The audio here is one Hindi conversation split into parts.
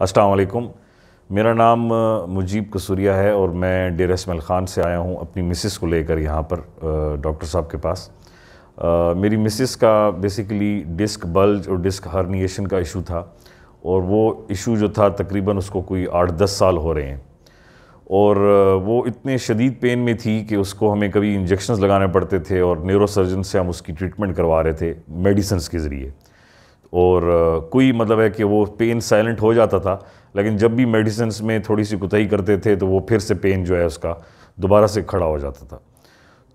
असलकुम मेरा नाम मुजीब कसूरिया है और मैं डेरा इसमल ख़ान से आया हूँ अपनी मिसिस को लेकर यहाँ पर डॉक्टर साहब के पास आ, मेरी मिसिस का बेसिकली डिस्क बल्ज और डिस्क हर्निएशन का इशू था और वो इशू जो था तकरीबन उसको कोई आठ दस साल हो रहे हैं और वो इतने शदीद पेन में थी कि उसको हमें कभी इंजेक्शन लगाने पड़ते थे और न्यूरोसर्जन से हम उसकी ट्रीटमेंट करवा रहे थे मेडिसन्स के ज़रिए और कोई मतलब है कि वो पेन साइलेंट हो जाता था लेकिन जब भी मेडिसिन में थोड़ी सी कुताही करते थे तो वो फिर से पेन जो है उसका दोबारा से खड़ा हो जाता था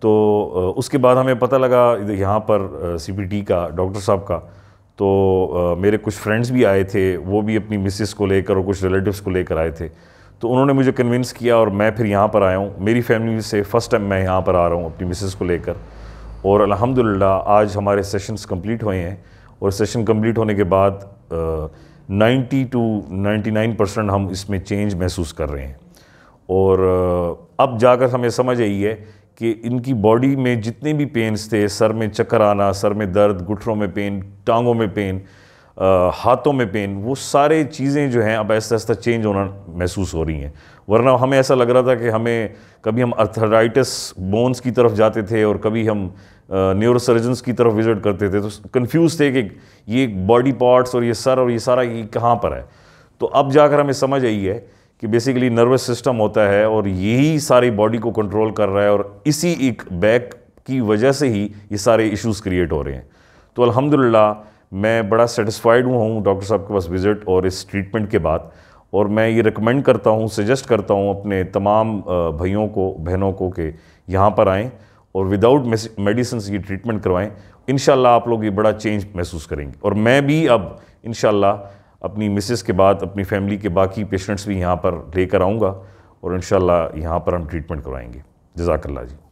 तो उसके बाद हमें पता लगा यहाँ पर सीपीटी का डॉक्टर साहब का तो मेरे कुछ फ्रेंड्स भी आए थे वो भी अपनी मिसिस को लेकर और कुछ रिलेटिव्स को लेकर आए थे तो उन्होंने मुझे कन्विंस किया और मैं फिर यहाँ पर आया हूँ मेरी फैमिली से फ़र्स्ट टाइम मैं यहाँ पर आ रहा हूँ अपनी मिसिस को लेकर और अलहमदिल्ला आज हमारे सेशंस कंप्लीट हुए हैं और सेशन कंप्लीट होने के बाद ninety two ninety nine percent हम इसमें चेंज महसूस कर रहे हैं और अब जाकर हमें समझ आई है कि इनकी बॉडी में जितने भी पेन्स थे सर में चक्कर आना सर में दर्द घुटनों में पेन टांगों में पेन uh, हाथों में पेन वो सारे चीज़ें जो हैं अब ऐसा ऐसा चेंज होना महसूस हो रही हैं वरना हमें ऐसा लग रहा था कि हमें कभी हम अर्थराइटिस बोन्स की तरफ जाते थे और कभी हम न्यूरोसर्जन्स की तरफ विजिट करते थे तो कन्फ्यूज़ थे कि ये बॉडी पार्ट्स और ये सर और ये सारा ये कहाँ पर है तो अब जाकर हमें समझ आई है कि बेसिकली नर्वस सिस्टम होता है और यही सारी बॉडी को कंट्रोल कर रहा है और इसी एक बैक की वजह से ही ये सारे इश्यूज क्रिएट हो रहे हैं तो अल्हम्दुलिल्लाह मैं बड़ा सेटिस्फाइड हुआ हूँ डॉक्टर साहब के पास विज़िट और इस ट्रीटमेंट के बाद और मैं ये रिकमेंड करता हूँ सजेस्ट करता हूँ अपने तमाम भाइयों को बहनों को कि यहाँ पर आएँ और विदाउट मेडिसिन की ट्रीटमेंट करवाएं इन आप लोग ये बड़ा चेंज महसूस करेंगे और मैं भी अब इन अपनी मिसेस के बाद अपनी फैमिली के बाकी पेशेंट्स भी यहाँ पर लेकर आऊँगा और इन यहाँ पर हम ट्रीटमेंट करवाएंगे जजाकल्ला जी